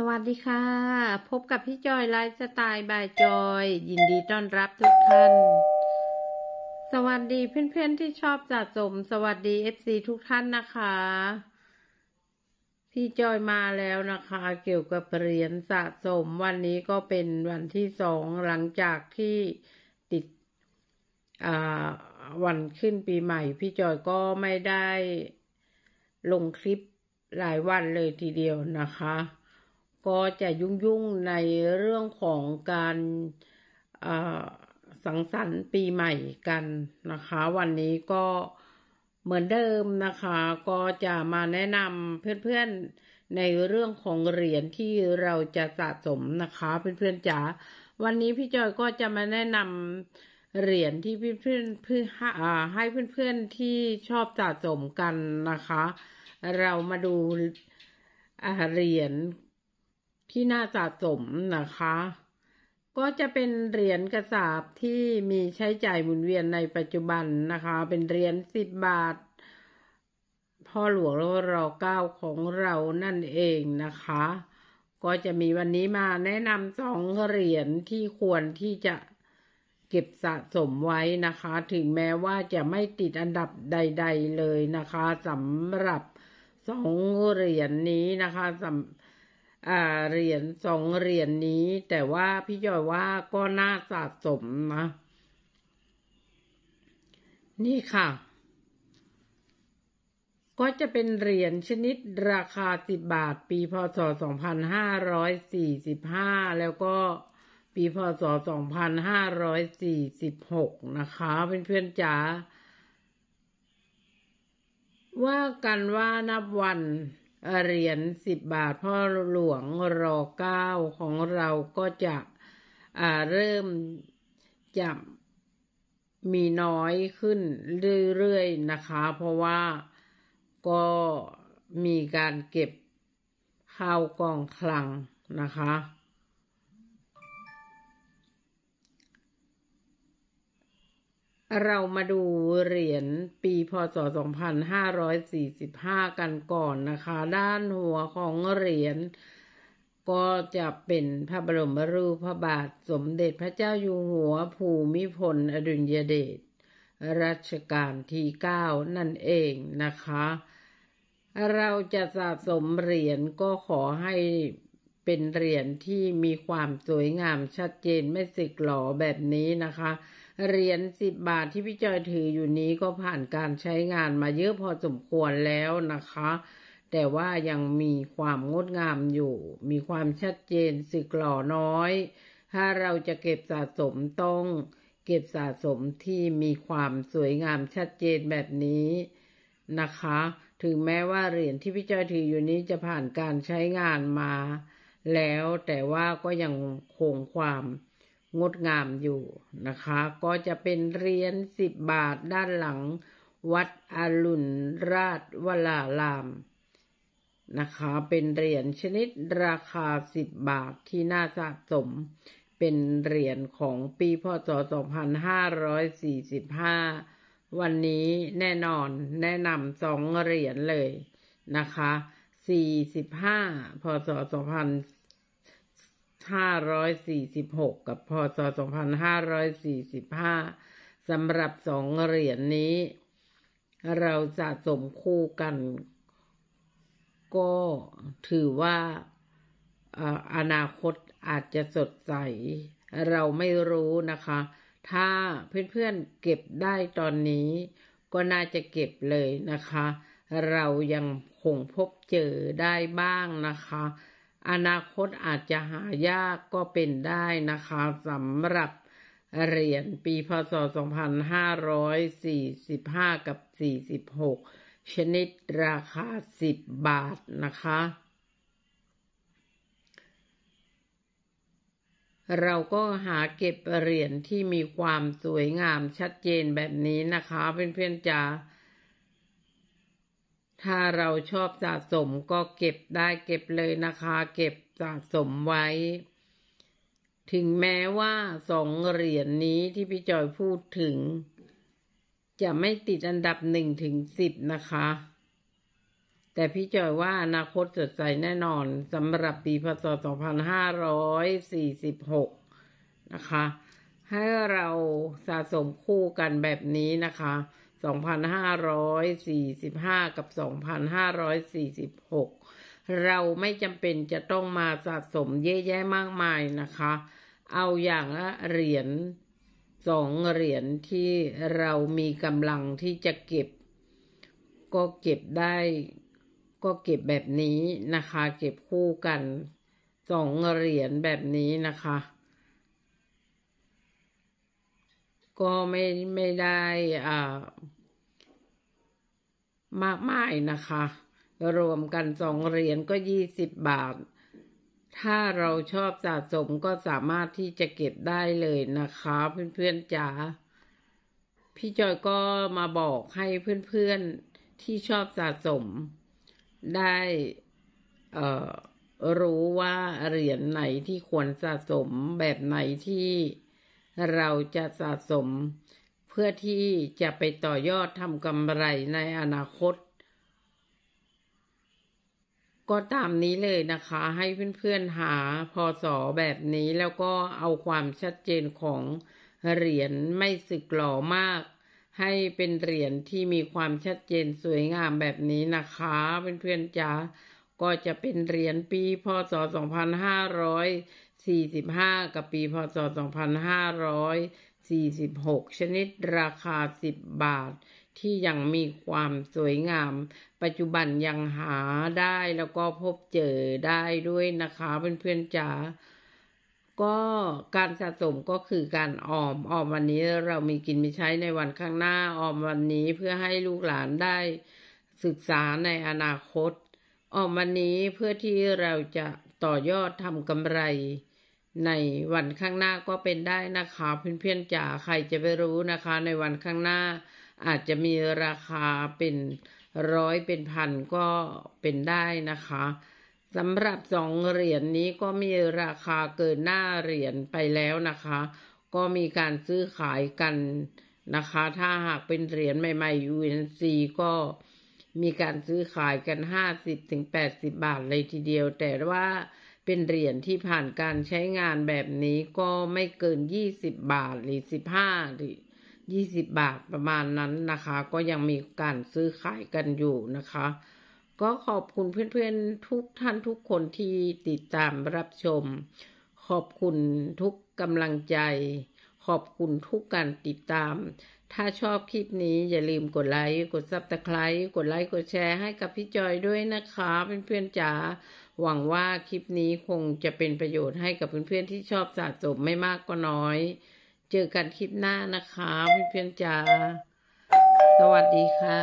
สวัสดีค่ะ พบกับพี่จอยไลฟ์สไตล์บายจอย ยินดีต้อนรับทุกท่าน สวัสดีเพื่อนๆที่ชอบสะสม สวัสดีเอฟซีทุกท่านนะคะ พี่จอยมาแล้วนะคะ เกี่ยวกับเหรียญสะสม วันนี้ก็เป็นวันที่สองหลังจากที่ติดวันขึ้นปีใหม่ พี่จอยก็ไม่ได้ลงคลิปหลายวันเลยทีเดียวนะคะก็จะยุ่งๆ ในเรื่องของการสังสรรค์ปีใหม่กันนะคะ วันนี้ก็เหมือนเดิมนะคะ ก็จะมาแนะนำเพื่อนๆในเรื่องของเหรียญที่เราจะสะสมนะคะ เพื่อนๆจ๋าวันนี้พี่จอยก็จะมาแนะนำเหรียญที่เพื่อนๆเพื่อให้เพื่อน ๆที่ชอบสะสมกันนะคะ เรามาดูเหรียญที่น่าสะสมนะคะ ก็จะเป็นเหรียญกระสาบที่มีใช้จ่ายหมุนเวียนในปัจจุบันนะคะ เป็นเหรียญสิบบาทพ่อหลวงรอเก้าของเรานั่นเองนะคะ ก็จะมีวันนี้มาแนะนำสองเหรียญที่ควรที่จะเก็บสะสมไว้นะคะ ถึงแม้ว่าจะไม่ติดอันดับใด ๆเลยนะคะสำหรับสองเหรียญนนี้นะคะสำเหรียญสองเหรียญนนี้ แต่ว่าพี่จอยว่าก็น่าสะสมนะ นี่ค่ะ ก็จะเป็นเหรียญชนิดราคาสิบบาทปีพศสองพันห้าร้อยสี่สิบห้าแล้วก็ปีพศสองพันห้าร้อยสี่สิบหกนะคะเเพื่อนๆจ๋าว่ากันว่านับวันเหรียญสิบบาทพ่อหลวงรอเก้าของเราก็จะเริ่มจะมีน้อยขึ้นเรื่อยๆนะคะ เพราะว่าก็มีการเก็บข้าวกองคลังนะคะเรามาดูเหรียญปีพศ 2545 กันก่อนนะคะ ด้านหัวของเหรียญก็จะเป็นพระบรมรูปพระบาทสมเด็จพระเจ้าอยู่หัวภูมิพลอดุลยเดชรัชกาลที่ 9 นั่นเองนะคะ เราจะสะสมเหรียญก็ขอให้เป็นเหรียญที่มีความสวยงามชัดเจนไม่สึกหลอแบบนี้นะคะ เหรียญสิบบาทที่พี่จอยถืออยู่นี้ก็ผ่านการใช้งานมาเยอะพอสมควรแล้วนะคะ แต่ว่ายังมีความงดงามอยู่ มีความชัดเจนสึกหล่อน้อย ถ้าเราจะเก็บสะสมต้อง เก็บสะสมที่มีความสวยงามชัดเจนแบบนี้ นะคะ ถึงแม้ว่าเหรียญที่พี่จอยถืออยู่นี้จะผ่านการใช้งานมาแล้วแต่ว่าก็ยังคงความงดงามอยู่นะคะ ก็จะเป็นเหรียญสิบบาทด้านหลังวัดอรุณราชวลารามนะคะเป็นเหรียญชนิดราคาสิบบาทที่น่าสะสม เป็นเหรียญของปีพศ 2545 วันนี้แน่นอนแนะนำสองเหรียญเลยนะคะ4 5พศ .2546 กับพศ .2545 สสำหรับสองเหรียญนนี้ เราสะสมคู่กันก็ถือว่าอนาคตอาจจะสดใสเราไม่รู้นะคะ ถ้าเพื่อนๆเก็บได้ตอนนี้ ก็น่าจะเก็บเลยนะคะเรายังคงพบเจอได้บ้างนะคะ อนาคตอาจจะหายากก็เป็นได้นะคะสำหรับเหรียญปีพศ 2545 กับ 46 ชนิดราคา 10 บาทนะคะ เราก็หาเก็บเหรียญที่มีความสวยงามชัดเจนแบบนี้นะคะเพื่อน ๆจ๋าถ้าเราชอบสะสมก็เก็บได้เก็บเลยนะคะ เก็บสะสมไว้ ถึงแม้ว่าสองเหรียญนนี้ที่พี่จอยพูดถึง จะไม่ติดอันดับหนึ่งถึงสิบนะคะ แต่พี่จอยว่าอนาคตสดใสแน่นอนสำหรับปีพศ2546 นะคะให้เราสะสมคู่กันแบบนี้นะคะ2545 กับ 2546 เราไม่จำเป็นจะต้องมาสะสมเยอะแยะมากมายนะคะ เอาอย่างละเหรียญสองเหรียญที่เรามีกำลังที่จะเก็บ ก็เก็บได้ ก็เก็บแบบนี้นะคะ เก็บคู่กัน สองเหรียญแบบนี้นะคะก็ไม่ไม่ได้อ่ามากมายนะคะ รวมกันสองเหรียญก็ยี่สิบบาท ถ้าเราชอบสะสมก็สามารถที่จะเก็บได้เลยนะคะ เพื่อน ๆจ๋า พี่จอยก็มาบอกให้เพื่อน ๆ ที่ชอบสะสมได้รู้ว่าเหรียญไหนที่ควรสะสมแบบไหนที่เราจะสะสมเพื่อที่จะไปต่อยอดทำกำไรในอนาคต ก็ตามนี้เลยนะคะ ให้เพื่อนๆหาพอสอแบบนี้แล้วก็เอาความชัดเจนของเหรียญไม่สึกหล่อมาก ให้เป็นเหรียญที่มีความชัดเจนสวยงามแบบนี้นะคะ เพื่อนๆจ๋าก็จะเป็นเหรียญปีพศ2500 4 5กับปีพศ 2546 ชนิดราคา 10 บาท ที่ยังมีความสวยงาม ปัจจุบันยังหาได้แล้วก็พบเจอได้ด้วยนะคะ เพื่อนๆจ๋าก็การสะสมก็คือการออม ออมวันนี้เรามีกินมีใช้ในวันข้างหน้า ออมวันนี้เพื่อให้ลูกหลานได้ศึกษาในอนาคต ออมวันนี้เพื่อที่เราจะต่อยอดทำกำไรในวันข้างหน้าก็เป็นได้นะคะเพื่อนๆจ๋าใครจะไปรู้นะคะในวันข้างหน้าอาจจะมีราคาเป็นร้อยเป็นพันก็เป็นได้นะคะสำหรับสองเหรียญนนี้ก็มีราคาเกินหน้าเหรียญไปแล้วนะคะ ก็มีการซื้อขายกันนะคะ ถ้าหากเป็นเหรียญใหม่ๆ UNC ก็มีการซื้อขายกันห้าสิบถึงแดสิบบาทเลยทีเดียว แต่ว่าเป็นเหรียญที่ผ่านการใช้งานแบบนี้ก็ไม่เกินยี่สิบบาทหรือสิบห้าหรือยี่สิบบาทประมาณนั้นนะคะ ก็ยังมีการซื้อขายกันอยู่นะคะ ก็ขอบคุณเพื่อนๆทุกท่านทุกคนที่ติดตามรับชม ขอบคุณทุกกำลังใจขอบคุณทุกการติดตาม ถ้าชอบคลิปนี้อย่าลืมกดไลค์ กดซับสไคร้กดไลค์ กดแชร์ให้กับพี่จอยด้วยนะคะเพื่อนๆจ๋า หวังว่าคลิปนี้คงจะเป็นประโยชน์ให้กับเพื่อนๆที่ชอบสะสมไม่มากก็น้อย เจอกันคลิปหน้านะคะเพื่อนๆจ๋า สวัสดีค่ะ